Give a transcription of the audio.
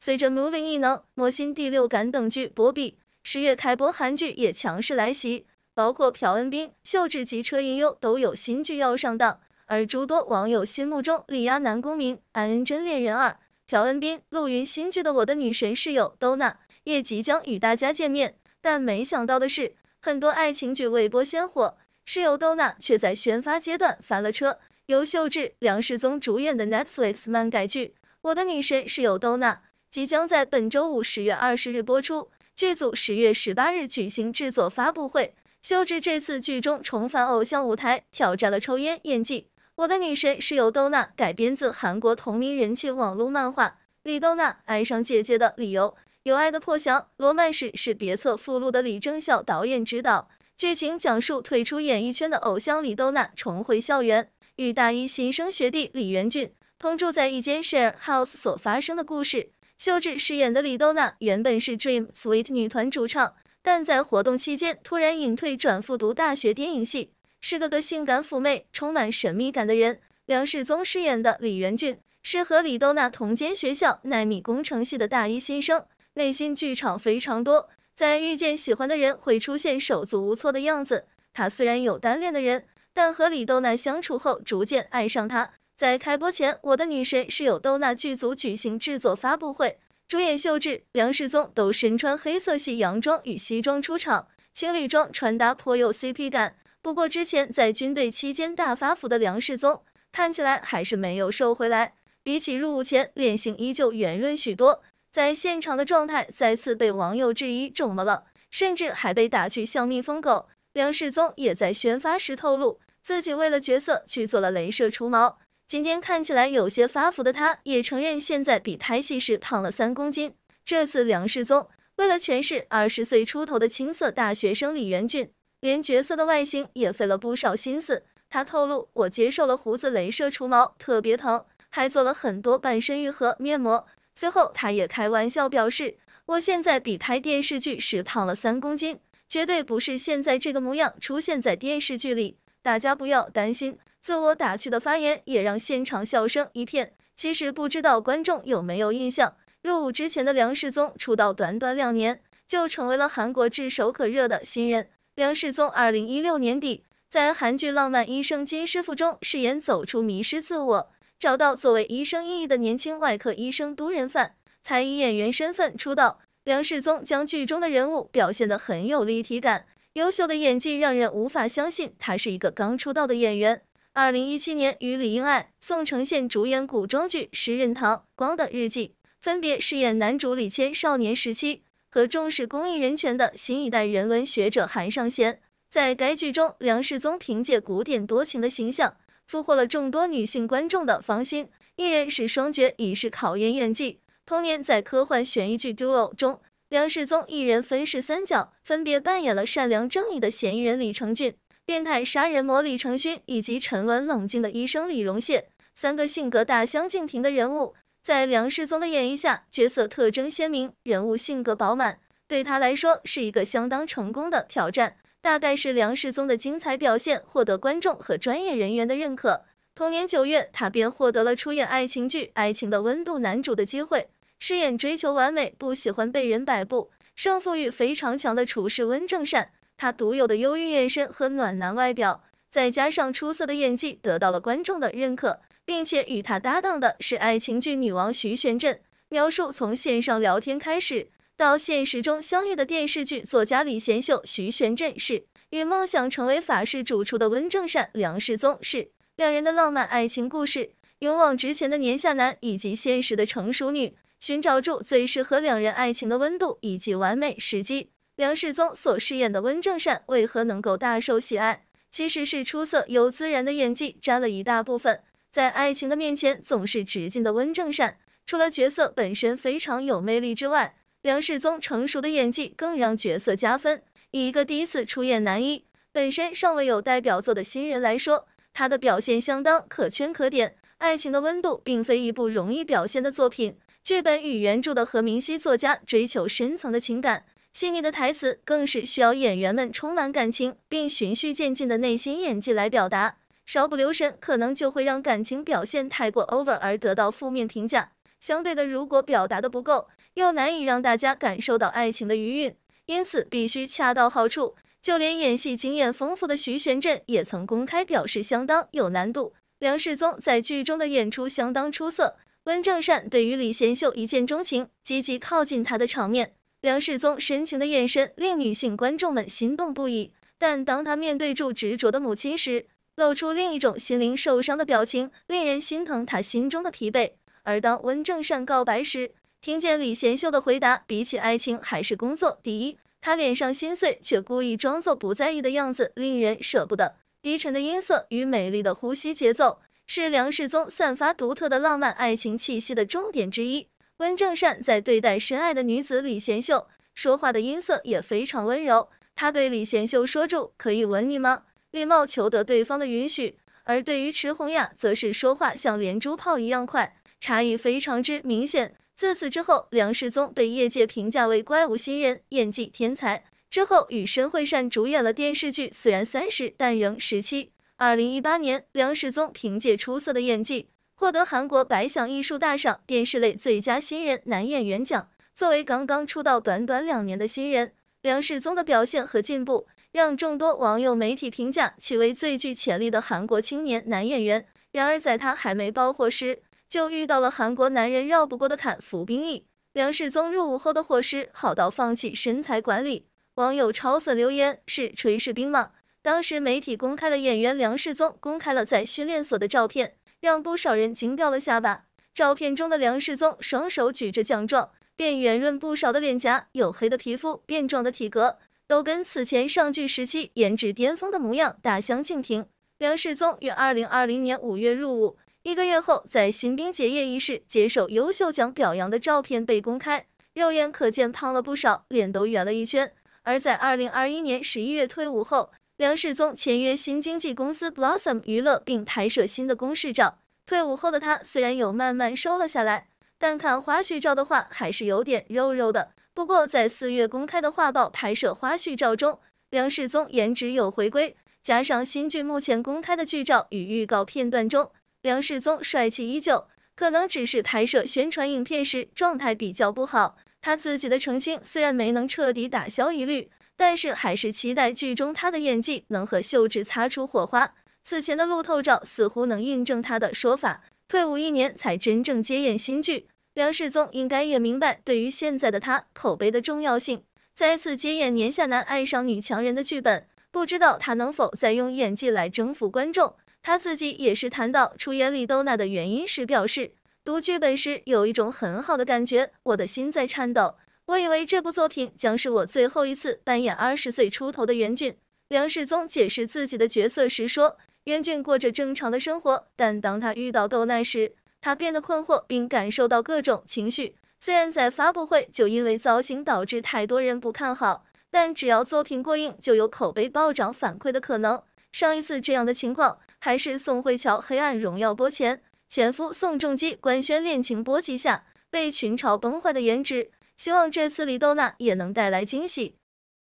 随着《Moving 异能》《魔心》《第六感》等剧，波比十月开播韩剧也强势来袭，包括朴恩斌、秀智及车银优都有新剧要上档。而诸多网友心目中力压男公民《安恩真恋人二、朴恩斌、陆云新剧的《我的女神室友都娜》也即将与大家见面。但没想到的是，很多爱情剧未播先火，《室友都娜》却在宣发阶段翻了车。由秀智、梁世宗主演的 Netflix 漫改剧《我的女神室友都娜》。即将在本周五十月二十日播出。剧组十月十八日举行制作发布会。秀智这次剧中重返偶像舞台，挑战了抽烟演技。我的女神是由豆娜改编自韩国同名人气网络漫画《李豆娜爱上姐姐的理由》。有爱的破晓罗曼史是别册附录的李正孝导演执导。剧情讲述退出演艺圈的偶像李豆娜重回校园，与大一新生学弟李元俊同住在一间 share house 所发生的故事。秀智饰演的李豆娜原本是 Dream Sweet 女团主唱，但在活动期间突然隐退，转复读大学电影系。是个个性感妩媚、充满神秘感的人。梁世宗饰演的李元俊是和李豆娜同间学校纳米工程系的大一新生，内心剧场非常多，在遇见喜欢的人会出现手足无措的样子。他虽然有单恋的人，但和李豆娜相处后逐渐爱上她。在开播前，《我的女神室友豆娜》剧组举行制作发布会，主演秀智、梁世宗都身穿黑色系洋装与西装出场，情侣装穿搭颇有 CP 感。不过，之前在军队期间大发福的梁世宗，看起来还是没有瘦回来，比起入伍前脸型依旧圆润许多。在现场的状态再次被网友质疑肿么了，甚至还被打去像蜜蜂狗。梁世宗也在宣发时透露，自己为了角色去做了镭射除毛。今天看起来有些发福的他，也承认现在比拍戏时胖了三公斤。这次梁世宗为了诠释二十岁出头的青涩大学生李元俊，连角色的外形也费了不少心思。他透露，我接受了胡子镭射除毛，特别疼，还做了很多半身愈合面膜。随后，他也开玩笑表示，我现在比拍电视剧时胖了三公斤，绝对不是现在这个模样出现在电视剧里，大家不要担心。自我打趣的发言也让现场笑声一片。其实不知道观众有没有印象，入伍之前的梁世宗出道短短两年就成为了韩国炙手可热的新人。梁世宗二零一六年底在韩剧《浪漫医生金师傅》中饰演走出迷失自我、找到作为医生意义的年轻外科医生都仁范，才以演员身份出道。梁世宗将剧中的人物表现得很有立体感，优秀的演技让人无法相信他是一个刚出道的演员。二零一七年，与李英爱、宋承宪主演古装剧《十任堂光的日记》，分别饰演男主李谦少年时期和重视公益人权的新一代人文学者韩尚贤。在该剧中，梁世宗凭借古典多情的形象，俘获了众多女性观众的芳心。一人是双角已是考验演技。同年，在科幻悬疑剧《Duo》中，梁世宗一人分饰三角，分别扮演了善良正义的嫌疑人李成俊。变态杀人魔李承勋以及沉稳冷静的医生李荣燮，三个性格大相径庭的人物，在梁世宗的演绎下，角色特征鲜明，人物性格饱满，对他来说是一个相当成功的挑战。大概是梁世宗的精彩表现获得观众和专业人员的认可。同年九月，他便获得了出演爱情剧《爱情的温度》男主的机会，饰演追求完美、不喜欢被人摆布、胜负欲非常强的厨师温正善。他独有的忧郁眼神和暖男外表，再加上出色的演技，得到了观众的认可，并且与他搭档的是爱情剧女王徐玄振。描述从线上聊天开始到现实中相遇的电视剧作家李贤秀，徐玄振是与梦想成为法式主厨的温正善、梁世宗是两人的浪漫爱情故事。勇往直前的年下男以及现实的成熟女，寻找住最适合两人爱情的温度以及完美时机。梁世宗所饰演的温正善为何能够大受喜爱？其实是出色又自然的演技占了一大部分。在爱情的面前总是直进的温正善，除了角色本身非常有魅力之外，梁世宗成熟的演技更让角色加分。以一个第一次出演男一、本身尚未有代表作的新人来说，他的表现相当可圈可点。爱情的温度并非一部容易表现的作品，剧本与原著的何明熙作家追求深层的情感。细腻的台词更是需要演员们充满感情并循序渐进的内心演技来表达，稍不留神可能就会让感情表现太过 over 而得到负面评价。相对的，如果表达的不够，又难以让大家感受到爱情的余韵，因此必须恰到好处。就连演戏经验丰富的徐玄振也曾公开表示相当有难度。梁世宗在剧中的演出相当出色，温正善对于李贤秀一见钟情，积极靠近他的场面。梁世宗深情的眼神令女性观众们心动不已，但当他面对住执着的母亲时，露出另一种心灵受伤的表情，令人心疼他心中的疲惫。而当温正善告白时，听见李贤秀的回答，比起爱情还是工作第一，他脸上心碎却故意装作不在意的样子，令人舍不得。低沉的音色与美丽的呼吸节奏，是梁世宗散发独特的浪漫爱情气息的重点之一。温正善在对待深爱的女子李贤秀，说话的音色也非常温柔。他对李贤秀说：“住，可以吻你吗？”礼貌求得对方的允许。而对于池洪雅，则是说话像连珠炮一样快，差异非常之明显。自此之后，梁世宗被业界评价为怪物新人，演技天才。之后与申惠善主演了电视剧《虽然三十，但仍十七》。二零一八年，梁世宗凭借出色的演技。获得韩国百想艺术大赏电视类最佳新人男演员奖。作为刚刚出道短短两年的新人，梁世宗的表现和进步让众多网友、媒体评价其为最具潜力的韩国青年男演员。然而，在他还没爆火时，就遇到了韩国男人绕不过的坎——服兵役。梁世宗入伍后的伙食好到放弃身材管理，网友超损留言是炊事兵吗？当时媒体公开了演员梁世宗公开了在训练所的照片。让不少人惊掉了下巴。照片中的梁世宗双手举着奖状，变圆润不少的脸颊、黝黑的皮肤、变壮的体格，都跟此前上剧时期颜值巅峰的模样大相径庭。梁世宗于二零二零年五月入伍，一个月后在新兵结业仪式接受优秀奖表扬的照片被公开，肉眼可见胖了不少，脸都圆了一圈。而在二零二一年十一月退伍后，梁世宗签约新经纪公司 Blossom 娱乐，并拍摄新的公式照。退伍后的他虽然有慢慢瘦了下来，但看花絮照的话，还是有点肉肉的。不过在四月公开的画报拍摄花絮照中，梁世宗颜值有回归，加上新剧目前公开的剧照与预告片段中，梁世宗帅气依旧。可能只是拍摄宣传影片时状态比较不好。他自己的澄清虽然没能彻底打消疑虑。但是还是期待剧中他的演技能和秀智擦出火花。此前的路透照似乎能印证他的说法，退伍一年才真正接演新剧。梁世宗应该也明白，对于现在的他，口碑的重要性。再次接演年下男爱上女强人的剧本，不知道他能否再用演技来征服观众。他自己也是谈到出演李豆娜的原因时表示，读剧本时有一种很好的感觉，我的心在颤抖。我以为这部作品将是我最后一次扮演二十岁出头的袁俊。梁世宗解释自己的角色时说：“袁俊过着正常的生活，但当他遇到豆奈时，他变得困惑并感受到各种情绪。虽然在发布会就因为造型导致太多人不看好，但只要作品过硬，就有口碑暴涨反馈的可能。上一次这样的情况还是宋慧乔《黑暗荣耀》播前，前夫宋仲基官宣恋情波及下，被群嘲崩坏的颜值。”希望这次李豆娜也能带来惊喜。